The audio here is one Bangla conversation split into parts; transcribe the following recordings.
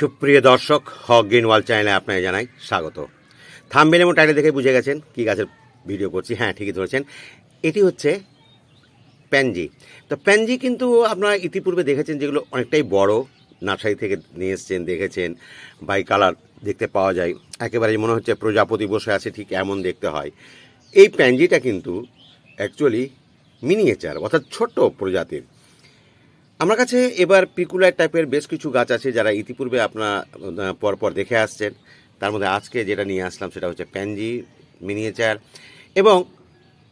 সুপ্রিয় দর্শক হক গ্রিন ওয়াল চ্যানেলে আপনাকে জানাই স্বাগত থামবেন এবং টাইটেল দেখে বুঝে গেছেন কী গাছের ভিডিও করছি হ্যাঁ ঠিকই ধরেছেন এটি হচ্ছে প্যানজি তো প্যানজি কিন্তু আপনারা ইতিপূর্বে দেখেছেন যেগুলো অনেকটাই বড় নার্সারি থেকে নিয়ে এসছেন দেখেছেন বাই কালার দেখতে পাওয়া যায় একেবারে মনে হচ্ছে প্রজাপতি বসে আছে ঠিক এমন দেখতে হয় এই প্যানজিটা কিন্তু অ্যাকচুয়ালি মিনিয়েচার অর্থাৎ ছোট প্রজাতির আমার কাছে এবার পিকুলার টাইপের বেশ কিছু গাছ আছে যারা ইতিপূর্বে আপনার পরপর দেখে আসছেন তার মধ্যে আজকে যেটা নিয়ে আসলাম সেটা হচ্ছে প্যানজি মিনিয়েচার এবং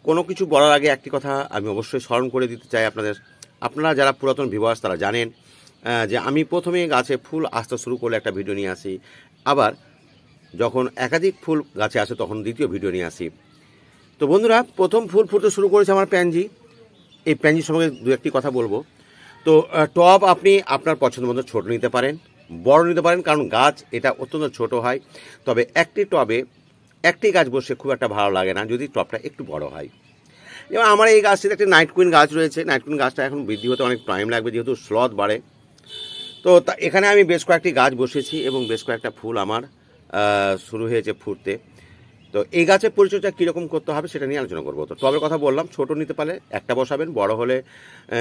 কোনো কিছু বলার আগে একটি কথা আমি অবশ্যই স্মরণ করে দিতে চাই আপনাদের আপনারা যারা পুরাতন ভিভার্স তারা জানেন যে আমি প্রথমে গাছে ফুল আসতে শুরু করলে একটা ভিডিও নিয়ে আসি আবার যখন একাধিক ফুল গাছে আসে তখন দ্বিতীয় ভিডিও নিয়ে আসি তো বন্ধুরা প্রথম ফুল ফুটতে শুরু করেছে আমার প্যানজি এই প্যানজির সঙ্গে দু একটি কথা বলবো তো টব আপনি আপনার পছন্দ মতো ছোট নিতে পারেন বড় নিতে পারেন কারণ গাছ এটা অত্যন্ত ছোট হয় তবে একটি টবে একটি গাছ বসে খুব একটা ভালো লাগে না যদি টবটা একটু বড় হয় যেমন আমার এই গাছটিতে একটি নাইট কুইন গাছ রয়েছে নাইট কুইন গাছটা এখন বৃদ্ধি হতে অনেক টাইম লাগবে যেহেতু স্লথ বাড়ে তো এখানে আমি বেশ কয়েকটি গাছ বসেছি এবং বেশ কয়েকটা ফুল আমার শুরু হয়েছে ফুটতে তো এই গাছের পরিচর্যা কীরকম করতে হবে সেটা নিয়ে আলোচনা করবো তো টবের কথা বললাম ছোট নিতে পারলে একটা বসাবেন বড় হলে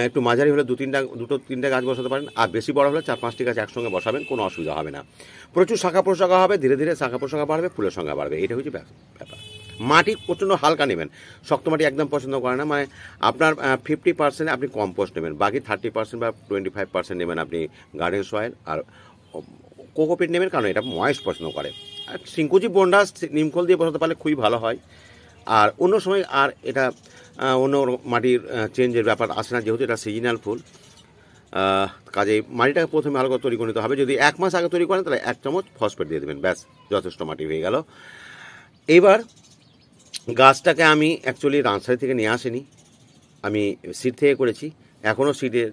একটু মাঝারি হলে দু তিনটা দুটো তিনটা গাছ বসাতে পারেন আর বেশি বড় হলে চার পাঁচটি গাছ একসঙ্গে বসাবেন কোনো অসুবিধা হবে না প্রচুর শাখা প্রশাখা হবে ধীরে ধীরে শাখা প্রশাখা বাড়বে ফুলের সংখ্যা বাড়বে এটা হচ্ছে ব্যাপার মাটি প্রচণ্ড হালকা নেবেন শক্ত মাটি একদম পছন্দ করে না মানে আপনার ফিফটি পার্সেন্ট আপনি কম্পোস্ট নেবেন বাকি থার্টি পার্সেন্ট বা টোয়েন্টি ফাইভ পার্সেন্ট নেবেন আপনি গার্ডেন সয়েল আর কোকোপিট নেবেন কারণ এটা ময়েস পছন্দ করে সিংকুচি বন্ডা নিমকল দিয়ে বসাতে পারলে খুবই ভালো হয় আর অন্য সময় আর এটা অন্য মাটির চেঞ্জের ব্যাপার আসে না যেহেতু এটা সিজনাল ফুল কাজে মাটিটাকে প্রথমে ভালো করে তৈরি করে নিতে হবে যদি এক মাস আগে তৈরি করেন তাহলে এক চামচ ফসফেট দিয়ে দেবেন ব্যাস যথেষ্ট মাটি হয়ে গেল এবার গাছটাকে আমি অ্যাকচুয়ালি নার্সারি থেকে নিয়ে আসিনি আমি সিট থেকে করেছি এখনও সিটের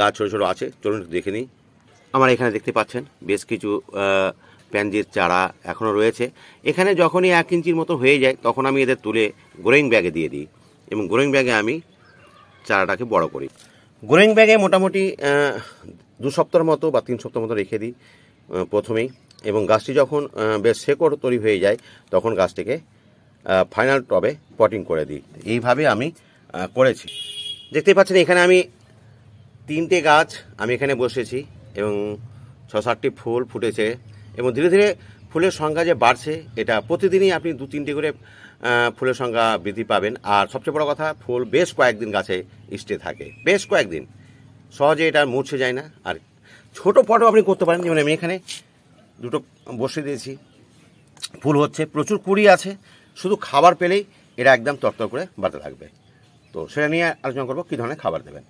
গাছ ছোটো ছোটো আছে চলুন দেখে নিই আমার এখানে দেখতে পাচ্ছেন বেশ কিছু প্যানজির চারা এখনও রয়েছে এখানে যখনই এক ইঞ্চির মতো হয়ে যায় তখন আমি এদের তুলে গ্রোয়িং ব্যাগে দিয়ে দিই এবং গ্রোয়িং ব্যাগে আমি চারাটাকে বড় করি গ্রোয়িং ব্যাগে মোটামুটি দু সপ্তাহের মতো বা তিন সপ্তাহ মতো রেখে দিই প্রথমেই এবং গাছটি যখন বেশ শেকড় তৈরি হয়ে যায় তখন গাছটিকে ফাইনাল টবে পটিং করে দিই এইভাবে আমি করেছি দেখতেই পাচ্ছেন এখানে আমি তিনটে গাছ আমি এখানে বসেছি এবং ছ সাতটি ফুল ফুটেছে এবং ধীরে ধীরে ফুলের সংখ্যা যে বাড়ছে এটা প্রতিদিনই আপনি দু তিনটে করে ফুলের সংখ্যা বৃদ্ধি পাবেন আর সবচেয়ে বড় কথা ফুল বেশ কয়েকদিন গাছে স্টে থাকে বেশ কয়েকদিন সহজে এটা মুছে যায় না আর ছোট পটও আপনি করতে পারেন যেমন আমি এখানে দুটো বসে দিয়েছি ফুল হচ্ছে প্রচুর কুড়ি আছে শুধু খাবার পেলেই এরা একদম তরতর করে বাড়তে থাকবে তো সেটা নিয়ে আলোচনা করবো কী ধরনের খাবার দেবেন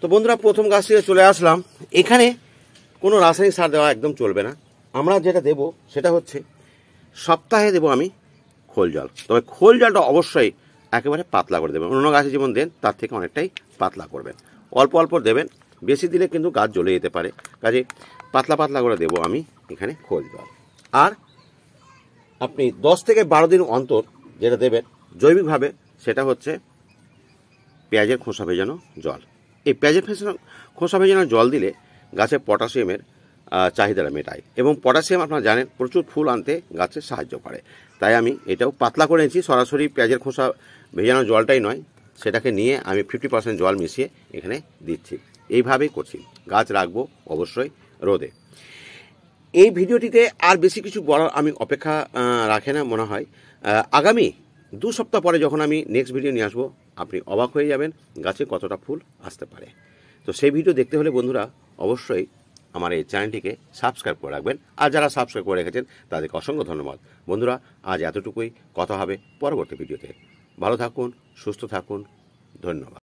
তো বন্ধুরা প্রথম গাছ থেকে চলে আসলাম এখানে কোনো রাসায়নিক সার দেওয়া একদম চলবে না আমরা যেটা দেব সেটা হচ্ছে সপ্তাহে দেব আমি খোল জল তবে খোল জলটা অবশ্যই একেবারে পাতলা করে দেবেন অন্য গাছে যেমন দেন তার থেকে অনেকটাই পাতলা করবেন অল্প অল্প দেবেন বেশি দিলে কিন্তু গাছ জ্বলে যেতে পারে কাজে পাতলা পাতলা করে দেব আমি এখানে খোল জল আর আপনি দশ থেকে বারো দিন অন্তর যেটা দেবেন জৈবিকভাবে সেটা হচ্ছে পেঁয়াজের খোসা ভেজানো জল এই পেঁয়াজের ফেসানো খোসা ভেজানো জল দিলে গাছে পটাশিয়ামের চাহিদাটা মেটায় এবং পটাশিয়াম আপনারা জানেন প্রচুর ফুল আনতে গাছে সাহায্য করে তাই আমি এটাও পাতলা করে নিয়েছি সরাসরি পেঁয়াজের খোসা ভেজানো জলটাই নয় সেটাকে নিয়ে আমি ফিফটি পার্সেন্ট জল মিশিয়ে এখানে দিচ্ছি এইভাবেই করছি গাছ রাখবো অবশ্যই রোদে এই ভিডিওটিতে আর বেশি কিছু বলার আমি অপেক্ষা রাখে না মনে হয় আগামী দু সপ্তাহ পরে যখন আমি নেক্সট ভিডিও নিয়ে আসবো আপনি অবাক হয়ে যাবেন গাছে কতটা ফুল আসতে পারে তো সেই ভিডিও দেখতে হলে বন্ধুরা অবশ্যই আমার এই চ্যানেলটিকে সাবস্ক্রাইব করে রাখবেন আর যারা সাবস্ক্রাইব করে রেখেছেন তাদেরকে অসংখ্য ধন্যবাদ বন্ধুরা আজ এতটুকুই কথা হবে পরবর্তী ভিডিওতে ভালো থাকুন সুস্থ থাকুন ধন্যবাদ